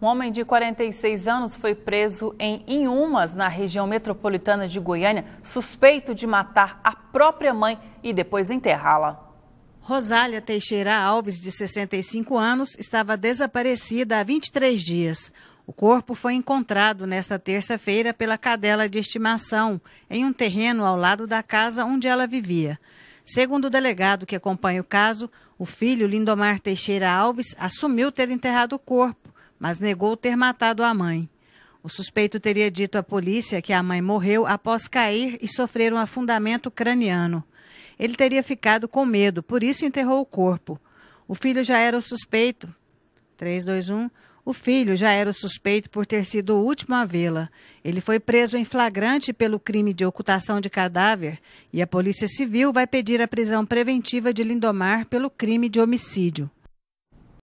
Um homem de 46 anos foi preso em Inhumas, na região metropolitana de Goiânia, suspeito de matar a própria mãe e depois enterrá-la. Rosália Teixeira Alves, de 65 anos, estava desaparecida há 23 dias. O corpo foi encontrado nesta terça-feira pela cadela de estimação, em um terreno ao lado da casa onde ela vivia. Segundo o delegado que acompanha o caso, o filho Lindomar Teixeira Alves assumiu ter enterrado o corpo mas negou ter matado a mãe. O suspeito teria dito à polícia que a mãe morreu após cair e sofrer um afundamento craniano. Ele teria ficado com medo, por isso enterrou o corpo. O filho já era o suspeito. 3, 2, 1. O filho já era o suspeito por ter sido o último a vê-la. Ele foi preso em flagrante pelo crime de ocultação de cadáver e a Polícia Civil vai pedir a prisão preventiva de Lindomar pelo crime de homicídio.